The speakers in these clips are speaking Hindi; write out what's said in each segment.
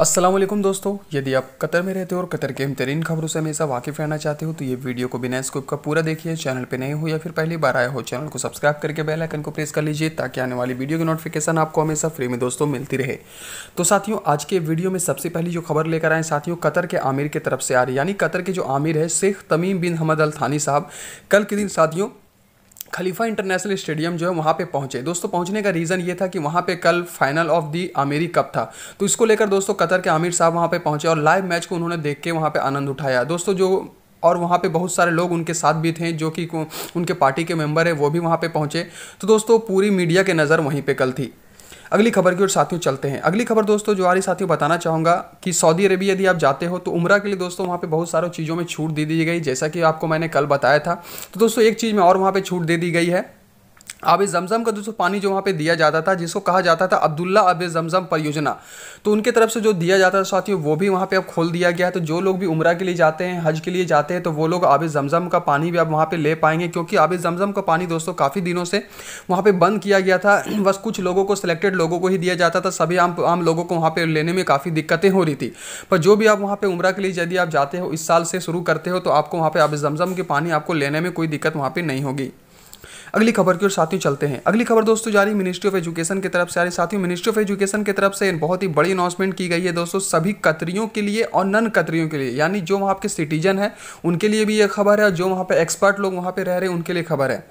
असलम दोस्तों यदि आप कतर में रहते हो और कतर के हम तरीन खबरों से हमेशा वाकिफ रहना चाहते हो तो ये वीडियो को बिना स्कोप का पूरा देखिए चैनल पे नए हो या फिर पहली बार आए हो चैनल को सब्सक्राइब करके बेल आइकन को प्रेस कर लीजिए ताकि आने वाली वीडियो की नोटिफिकेशन आपको हमेशा फ्री में दोस्तों मिलती रहे तो साथियों आज के वीडियो में सबसे पहली जो खबर लेकर आए साथियों कतर के आमिर की तरफ से आ रही यानी कतर के जो आमिर है शेख तमीम बिन हमद अल थानी साहब कल के दिन साथियों खलीफा इंटरनेशनल स्टेडियम जो है वहाँ पे पहुँचे दोस्तों पहुँचने का रीज़न ये था कि वहाँ पे कल फाइनल ऑफ दी आमेरी कप था तो इसको लेकर दोस्तों कतर के आमिर साहब वहाँ पे पहुँचे और लाइव मैच को उन्होंने देख के वहाँ पे आनंद उठाया दोस्तों जो और वहाँ पे बहुत सारे लोग उनके साथ भी थे जो कि उनके पार्टी के मेंबर है वो भी वहाँ पे पहुँचे तो दोस्तों पूरी मीडिया के नज़र वहीं पे कल थी अगली खबर की ओर साथियों चलते हैं अगली खबर दोस्तों जो आ रही साथियों बताना चाहूंगा कि सऊदी अरेबिया यदि आप जाते हो तो उम्र के लिए दोस्तों वहाँ पर बहुत सारी चीज़ों में छूट दे दी गई जैसा कि आपको मैंने कल बताया था तो दोस्तों एक चीज़ में और वहाँ पर छूट दे दी गई है आब जमज़म का दोस्तों पानी जो वहाँ पे दिया जाता था जिसको कहा जाता था अब्दुल्ला अब जमज़म परियोजना तो उनके तरफ से जो दिया जाता था साथियों वो भी वहाँ पे अब खोल दिया गया है तो जो लोग भी उम्र के लिए जाते हैं हज के लिए जाते हैं तो वो लोग आब जमज़म का पानी भी अब वहाँ पर ले पाएंगे क्योंकि आब जमज़म का पानी दोस्तों काफ़ी दिनों से वहाँ पर बंद किया गया था बस कुछ लोगों को सिलेक्टेड लोगों को ही दिया जाता था सभी आम आम लोगों को वहाँ पर लेने में काफ़ी दिक्कतें हो रही थी पर जो भी आप वहाँ पर उम्र के लिए यदि आप जाते हो इस साल से शुरू करते हो तो आपको वहाँ पर आब जमज़म के पानी आपको लेने में कोई दिक्कत वहाँ पर नहीं होगी अगली खबर की ओर साथियों चलते हैं अगली खबर दोस्तों जारी मिनिस्ट्री ऑफ एजुकेशन की तरफ से आ रही साथियों मिनिस्ट्री ऑफ एजुकेशन की तरफ से बहुत ही बड़ी अनाउंसमेंट की गई है दोस्तों सभी कतरियों के लिए और नन कतरियों के लिए यानी जो वहाँ के सिटीजन है उनके लिए भी ये खबर है और जो वहाँ पर एक्सपर्ट लोग वहाँ पर रह रहे हैं उनके लिए खबर है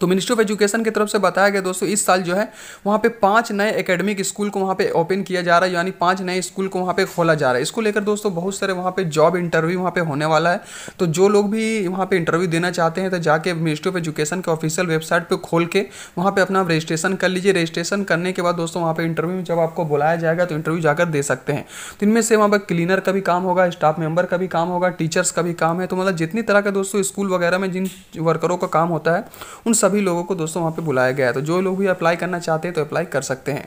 तो मिनिस्ट्री ऑफ एजुकेशन की तरफ से बताया गया दोस्तों इस साल जो है वहाँ पे पांच नए एकेडमिक स्कूल को वहाँ पे ओपन किया जा रहा है यानी पांच नए स्कूल को वहाँ पे खोला जा रहा है इसको लेकर दोस्तों बहुत सारे वहाँ पे जॉब इंटरव्यू वहाँ पे होने वाला है तो जो लोग भी वहाँ पे इंटरव्यू देना चाहते हैं तो जाके मिनिस्ट्री ऑफ एजुकेशन के ऑफिशियल वेबसाइट पर खोल के वहाँ पर अपना रजिस्ट्रेशन कर लीजिए रजिस्ट्रेशन करने के बाद दोस्तों वहाँ पर इंटरव्यू में जब आपको बुलाया जाएगा तो इंटरव्यू जाकर दे सकते हैं तो इनमें से वहाँ पर क्लीनर का भी काम होगा स्टाफ मेंबर का भी काम होगा टीचर्स का भी काम है तो मतलब जितनी तरह के दोस्तों स्कूल वगैरह में जिन वर्करों का काम होता है उन सब सभी लोगों को दोस्तों वहाँ पे बुलाया गया है तो जो लोग भी अप्लाई करना चाहते हैं तो अप्लाई कर सकते हैं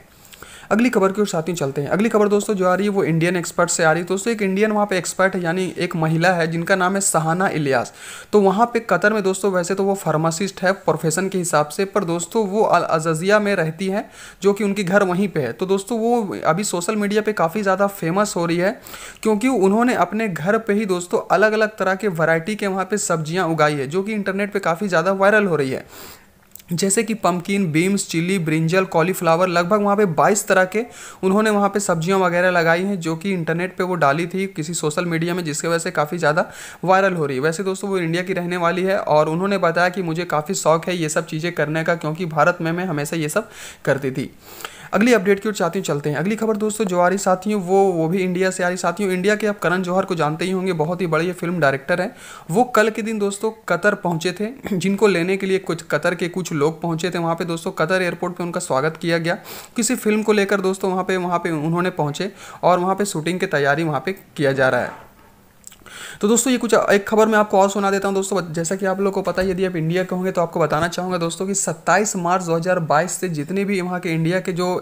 अगली खबर की ओर साथ ही चलते हैं अगली खबर दोस्तों जो आ रही है वो इंडियन एक्सपर्ट से आ रही है दोस्तों एक इंडियन वहाँ पे एक्सपर्ट है यानी एक महिला है जिनका नाम है सहाना इलियास तो वहाँ पे कतर में दोस्तों वैसे तो वो फार्मासिस्ट है प्रोफेशन के हिसाब से पर दोस्तों वो अजजिया में रहती है जो कि उनकी घर वहीं पर है तो दोस्तों वो अभी सोशल मीडिया पर काफ़ी ज़्यादा फेमस हो रही है क्योंकि उन्होंने अपने घर पर ही दोस्तों अलग अलग तरह के वराइटी के वहाँ पर सब्जियाँ उगाई है जो कि इंटरनेट पर काफ़ी ज़्यादा वायरल हो रही है जैसे कि pumpkin beans chilli brinjal cauliflower लगभग वहाँ पे 22 तरह के उन्होंने वहाँ पे सब्जियाँ वगैरह लगाई हैं जो कि इंटरनेट पे वो डाली थी किसी सोशल मीडिया में जिसके वजह से काफ़ी ज़्यादा वायरल हो रही है वैसे दोस्तों वो इंडिया की रहने वाली है और उन्होंने बताया कि मुझे काफ़ी शौक है ये सब चीज़ें करने का क्योंकि भारत में मैं हमेशा ये सब करती थी अगली अपडेट की ओर साथियों चलते हैं अगली खबर दोस्तों जो आ रही साथियों वो वो भी इंडिया से आ रही साथी हूँ इंडिया के आप करण जौहर को जानते ही होंगे बहुत ही बड़े फिल्म डायरेक्टर हैं वो कल के दिन दोस्तों कतर पहुंचे थे जिनको लेने के लिए कुछ कतर के कुछ लोग पहुंचे थे वहाँ पे दोस्तों कतर एयरपोर्ट पर उनका स्वागत किया गया किसी फिल्म को लेकर दोस्तों वहाँ पे वहाँ पे उन्होंने पहुँचे और वहाँ पे शूटिंग की तैयारी वहाँ पे किया जा रहा है तो दोस्तों ये कुछ एक खबर मैं आपको और सुना देता हूँ दोस्तों जैसा कि आप लोग को पता है यदि आप इंडिया के होंगे तो आपको बताना चाहूँगा दोस्तों कि सत्ताईस मार्च 2022 से जितने भी वहाँ के इंडिया के जो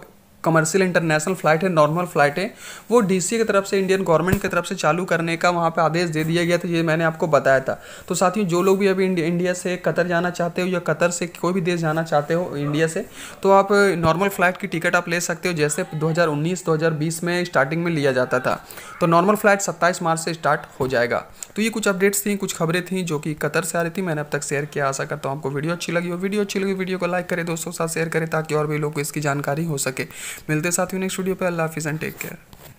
कमर्शियल इंटरनेशनल फ्लाइट है नॉर्मल फ्लाइट है वो डीसी की तरफ से इंडियन गवर्नमेंट की तरफ से चालू करने का वहाँ पे आदेश दे दिया गया था ये मैंने आपको बताया था तो साथियों जो लोग भी अभी इंडिया से कतर जाना चाहते हो या कतर से कोई भी देश जाना चाहते हो इंडिया से तो आप नॉर्मल फ्लाइट की टिकट आप ले सकते हो जैसे दो हज़ार में स्टार्टिंग में लिया जाता था तो नॉर्मल फ्लाइट सत्ताईस मार्च से स्टार्ट हो जाएगा तो ये कुछ अपडेट्स थी कुछ खबरें थी जो कि कतर से आ रही थी मैंने अब तक शेयर किया आशा करता हूँ आपको वीडियो अच्छी लगी हो वीडियो अच्छी लगी वीडियो को लाइक करें दोस्तों के साथ शेयर करें ताकि और भी लोग को इसकी जानकारी हो सके मिलते साथियों नेक्स्ट वीडियो पर अल्लाह हाफिज़ एंड टेक केयर